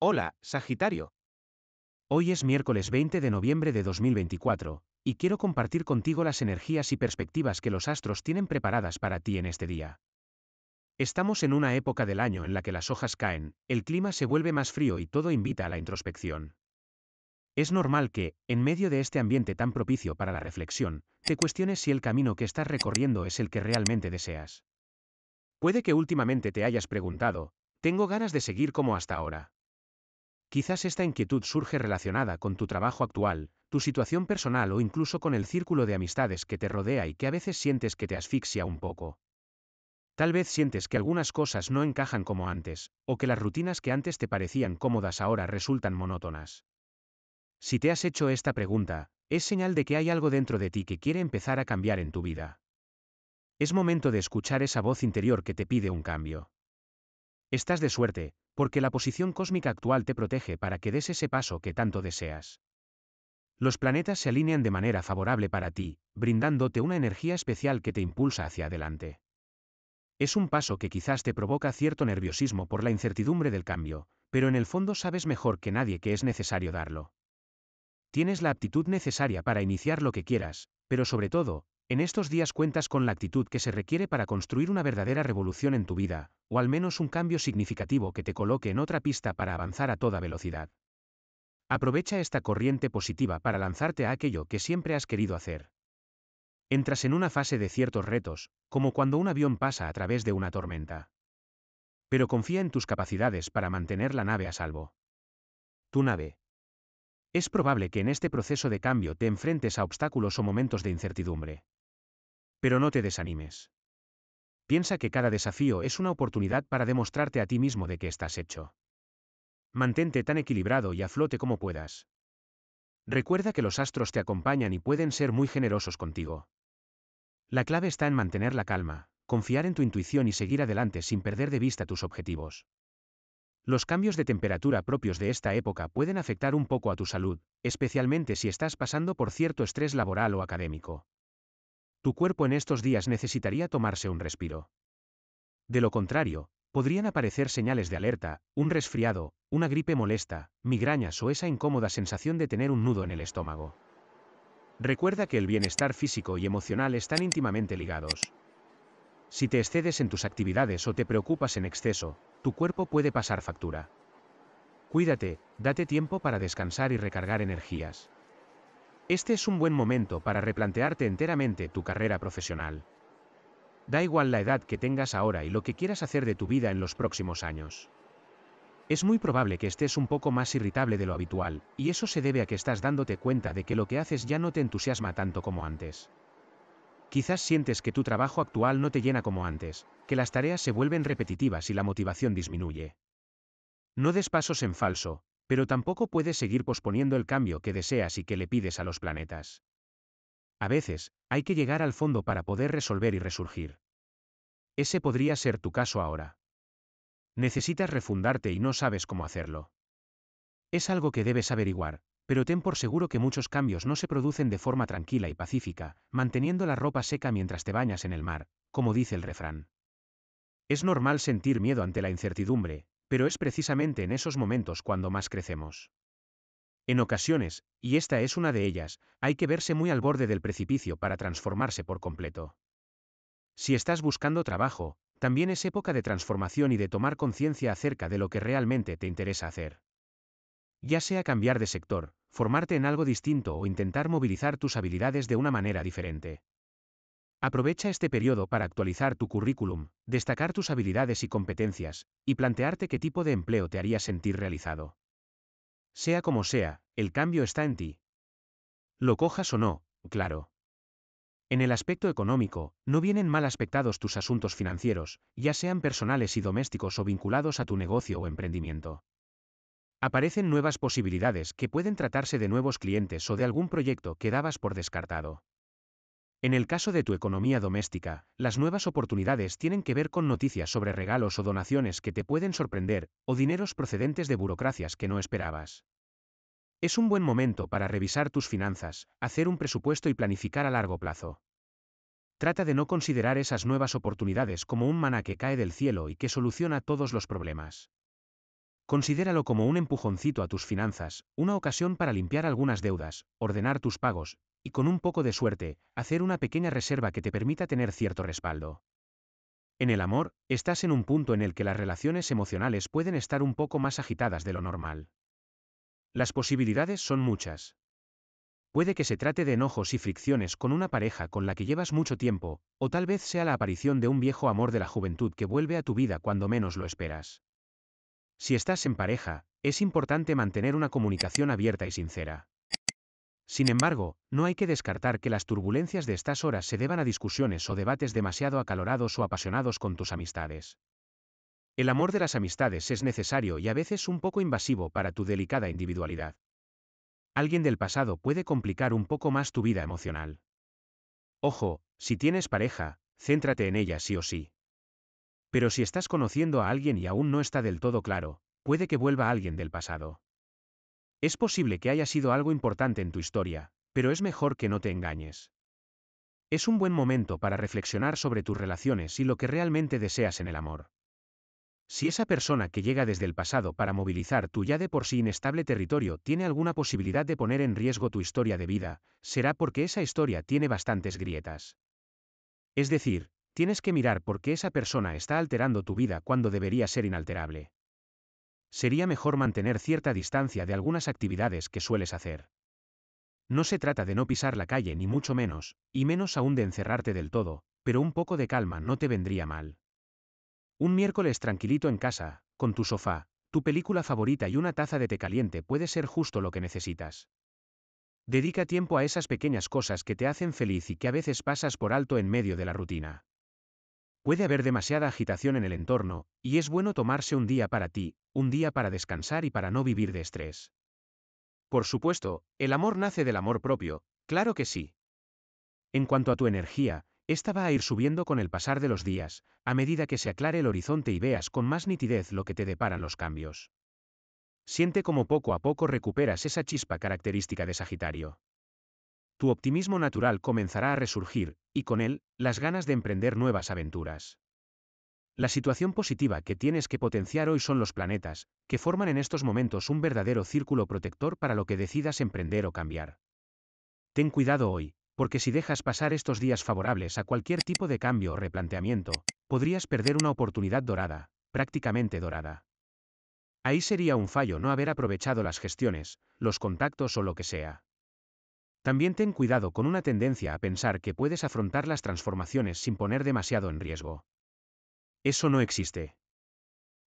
Hola, Sagitario. Hoy es miércoles 20 de noviembre de 2024, y quiero compartir contigo las energías y perspectivas que los astros tienen preparadas para ti en este día. Estamos en una época del año en la que las hojas caen, el clima se vuelve más frío y todo invita a la introspección. Es normal que, en medio de este ambiente tan propicio para la reflexión, te cuestiones si el camino que estás recorriendo es el que realmente deseas. Puede que últimamente te hayas preguntado, tengo ganas de seguir como hasta ahora Quizás esta inquietud surge relacionada con tu trabajo actual, tu situación personal o incluso con el círculo de amistades que te rodea y que a veces sientes que te asfixia un poco. Tal vez sientes que algunas cosas no encajan como antes, o que las rutinas que antes te parecían cómodas ahora resultan monótonas. Si te has hecho esta pregunta, es señal de que hay algo dentro de ti que quiere empezar a cambiar en tu vida. Es momento de escuchar esa voz interior que te pide un cambio. Estás de suerte, porque la posición cósmica actual te protege para que des ese paso que tanto deseas. Los planetas se alinean de manera favorable para ti, brindándote una energía especial que te impulsa hacia adelante. Es un paso que quizás te provoca cierto nerviosismo por la incertidumbre del cambio, pero en el fondo sabes mejor que nadie que es necesario darlo. Tienes la aptitud necesaria para iniciar lo que quieras, pero sobre todo, en estos días cuentas con la actitud que se requiere para construir una verdadera revolución en tu vida, o al menos un cambio significativo que te coloque en otra pista para avanzar a toda velocidad. Aprovecha esta corriente positiva para lanzarte a aquello que siempre has querido hacer. Entras en una fase de ciertos retos, como cuando un avión pasa a través de una tormenta. Pero confía en tus capacidades para mantener la nave a salvo. Tu nave. Es probable que en este proceso de cambio te enfrentes a obstáculos o momentos de incertidumbre. Pero no te desanimes. Piensa que cada desafío es una oportunidad para demostrarte a ti mismo de que estás hecho. Mantente tan equilibrado y a flote como puedas. Recuerda que los astros te acompañan y pueden ser muy generosos contigo. La clave está en mantener la calma, confiar en tu intuición y seguir adelante sin perder de vista tus objetivos. Los cambios de temperatura propios de esta época pueden afectar un poco a tu salud, especialmente si estás pasando por cierto estrés laboral o académico. Tu cuerpo en estos días necesitaría tomarse un respiro. De lo contrario, podrían aparecer señales de alerta, un resfriado, una gripe molesta, migrañas o esa incómoda sensación de tener un nudo en el estómago. Recuerda que el bienestar físico y emocional están íntimamente ligados. Si te excedes en tus actividades o te preocupas en exceso, tu cuerpo puede pasar factura. Cuídate, date tiempo para descansar y recargar energías. Este es un buen momento para replantearte enteramente tu carrera profesional. Da igual la edad que tengas ahora y lo que quieras hacer de tu vida en los próximos años. Es muy probable que estés un poco más irritable de lo habitual, y eso se debe a que estás dándote cuenta de que lo que haces ya no te entusiasma tanto como antes. Quizás sientes que tu trabajo actual no te llena como antes, que las tareas se vuelven repetitivas y la motivación disminuye. No des pasos en falso, pero tampoco puedes seguir posponiendo el cambio que deseas y que le pides a los planetas. A veces, hay que llegar al fondo para poder resolver y resurgir. Ese podría ser tu caso ahora. Necesitas refundarte y no sabes cómo hacerlo. Es algo que debes averiguar, pero ten por seguro que muchos cambios no se producen de forma tranquila y pacífica, manteniendo la ropa seca mientras te bañas en el mar, como dice el refrán. Es normal sentir miedo ante la incertidumbre, pero es precisamente en esos momentos cuando más crecemos. En ocasiones, y esta es una de ellas, hay que verse muy al borde del precipicio para transformarse por completo. Si estás buscando trabajo, también es época de transformación y de tomar conciencia acerca de lo que realmente te interesa hacer. Ya sea cambiar de sector, formarte en algo distinto o intentar movilizar tus habilidades de una manera diferente. Aprovecha este periodo para actualizar tu currículum, destacar tus habilidades y competencias, y plantearte qué tipo de empleo te haría sentir realizado. Sea como sea, el cambio está en ti. Lo cojas o no, claro. En el aspecto económico, no vienen mal aspectados tus asuntos financieros, ya sean personales y domésticos o vinculados a tu negocio o emprendimiento. Aparecen nuevas posibilidades que pueden tratarse de nuevos clientes o de algún proyecto que dabas por descartado. En el caso de tu economía doméstica, las nuevas oportunidades tienen que ver con noticias sobre regalos o donaciones que te pueden sorprender, o dineros procedentes de burocracias que no esperabas. Es un buen momento para revisar tus finanzas, hacer un presupuesto y planificar a largo plazo. Trata de no considerar esas nuevas oportunidades como un maná que cae del cielo y que soluciona todos los problemas. Considéralo como un empujoncito a tus finanzas, una ocasión para limpiar algunas deudas, ordenar tus pagos, y con un poco de suerte, hacer una pequeña reserva que te permita tener cierto respaldo. En el amor, estás en un punto en el que las relaciones emocionales pueden estar un poco más agitadas de lo normal. Las posibilidades son muchas. Puede que se trate de enojos y fricciones con una pareja con la que llevas mucho tiempo, o tal vez sea la aparición de un viejo amor de la juventud que vuelve a tu vida cuando menos lo esperas. Si estás en pareja, es importante mantener una comunicación abierta y sincera. Sin embargo, no hay que descartar que las turbulencias de estas horas se deban a discusiones o debates demasiado acalorados o apasionados con tus amistades. El amor de las amistades es necesario y a veces un poco invasivo para tu delicada individualidad. Alguien del pasado puede complicar un poco más tu vida emocional. Ojo, si tienes pareja, céntrate en ella sí o sí. Pero si estás conociendo a alguien y aún no está del todo claro, puede que vuelva alguien del pasado. Es posible que haya sido algo importante en tu historia, pero es mejor que no te engañes. Es un buen momento para reflexionar sobre tus relaciones y lo que realmente deseas en el amor. Si esa persona que llega desde el pasado para movilizar tu ya de por sí inestable territorio tiene alguna posibilidad de poner en riesgo tu historia de vida, será porque esa historia tiene bastantes grietas. Es decir, Tienes que mirar por qué esa persona está alterando tu vida cuando debería ser inalterable. Sería mejor mantener cierta distancia de algunas actividades que sueles hacer. No se trata de no pisar la calle ni mucho menos, y menos aún de encerrarte del todo, pero un poco de calma no te vendría mal. Un miércoles tranquilito en casa, con tu sofá, tu película favorita y una taza de té caliente puede ser justo lo que necesitas. Dedica tiempo a esas pequeñas cosas que te hacen feliz y que a veces pasas por alto en medio de la rutina. Puede haber demasiada agitación en el entorno, y es bueno tomarse un día para ti, un día para descansar y para no vivir de estrés. Por supuesto, el amor nace del amor propio, claro que sí. En cuanto a tu energía, esta va a ir subiendo con el pasar de los días, a medida que se aclare el horizonte y veas con más nitidez lo que te deparan los cambios. Siente como poco a poco recuperas esa chispa característica de Sagitario tu optimismo natural comenzará a resurgir, y con él, las ganas de emprender nuevas aventuras. La situación positiva que tienes que potenciar hoy son los planetas, que forman en estos momentos un verdadero círculo protector para lo que decidas emprender o cambiar. Ten cuidado hoy, porque si dejas pasar estos días favorables a cualquier tipo de cambio o replanteamiento, podrías perder una oportunidad dorada, prácticamente dorada. Ahí sería un fallo no haber aprovechado las gestiones, los contactos o lo que sea. También ten cuidado con una tendencia a pensar que puedes afrontar las transformaciones sin poner demasiado en riesgo. Eso no existe.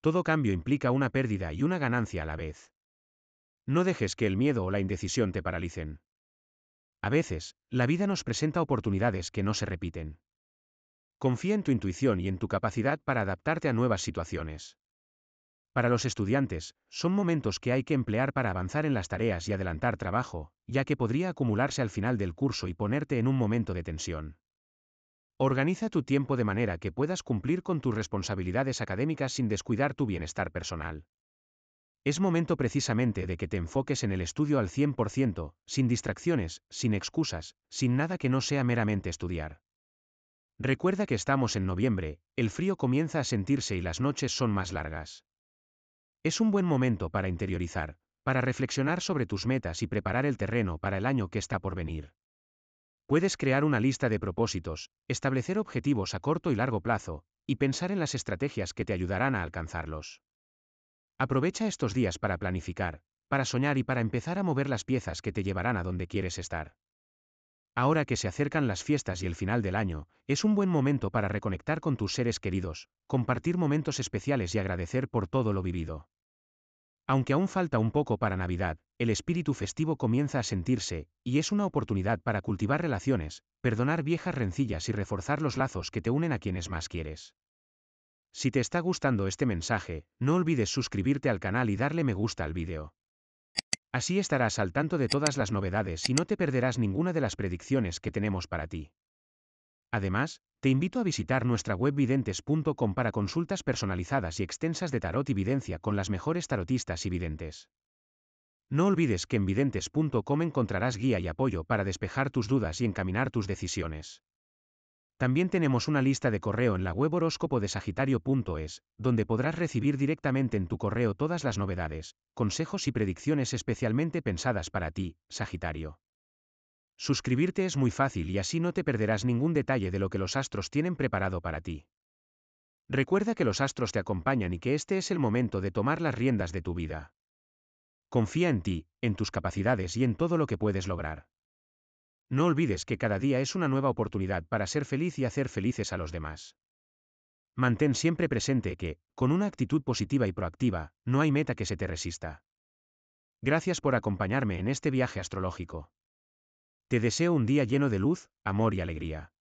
Todo cambio implica una pérdida y una ganancia a la vez. No dejes que el miedo o la indecisión te paralicen. A veces, la vida nos presenta oportunidades que no se repiten. Confía en tu intuición y en tu capacidad para adaptarte a nuevas situaciones. Para los estudiantes, son momentos que hay que emplear para avanzar en las tareas y adelantar trabajo, ya que podría acumularse al final del curso y ponerte en un momento de tensión. Organiza tu tiempo de manera que puedas cumplir con tus responsabilidades académicas sin descuidar tu bienestar personal. Es momento precisamente de que te enfoques en el estudio al 100%, sin distracciones, sin excusas, sin nada que no sea meramente estudiar. Recuerda que estamos en noviembre, el frío comienza a sentirse y las noches son más largas. Es un buen momento para interiorizar, para reflexionar sobre tus metas y preparar el terreno para el año que está por venir. Puedes crear una lista de propósitos, establecer objetivos a corto y largo plazo, y pensar en las estrategias que te ayudarán a alcanzarlos. Aprovecha estos días para planificar, para soñar y para empezar a mover las piezas que te llevarán a donde quieres estar. Ahora que se acercan las fiestas y el final del año, es un buen momento para reconectar con tus seres queridos, compartir momentos especiales y agradecer por todo lo vivido. Aunque aún falta un poco para Navidad, el espíritu festivo comienza a sentirse, y es una oportunidad para cultivar relaciones, perdonar viejas rencillas y reforzar los lazos que te unen a quienes más quieres. Si te está gustando este mensaje, no olvides suscribirte al canal y darle me gusta al vídeo. Así estarás al tanto de todas las novedades y no te perderás ninguna de las predicciones que tenemos para ti. Además, te invito a visitar nuestra web videntes.com para consultas personalizadas y extensas de tarot y videncia con las mejores tarotistas y videntes. No olvides que en videntes.com encontrarás guía y apoyo para despejar tus dudas y encaminar tus decisiones. También tenemos una lista de correo en la web horóscopo de sagitario.es, donde podrás recibir directamente en tu correo todas las novedades, consejos y predicciones especialmente pensadas para ti, Sagitario. Suscribirte es muy fácil y así no te perderás ningún detalle de lo que los astros tienen preparado para ti. Recuerda que los astros te acompañan y que este es el momento de tomar las riendas de tu vida. Confía en ti, en tus capacidades y en todo lo que puedes lograr. No olvides que cada día es una nueva oportunidad para ser feliz y hacer felices a los demás. Mantén siempre presente que, con una actitud positiva y proactiva, no hay meta que se te resista. Gracias por acompañarme en este viaje astrológico. Te deseo un día lleno de luz, amor y alegría.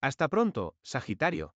Hasta pronto, Sagitario.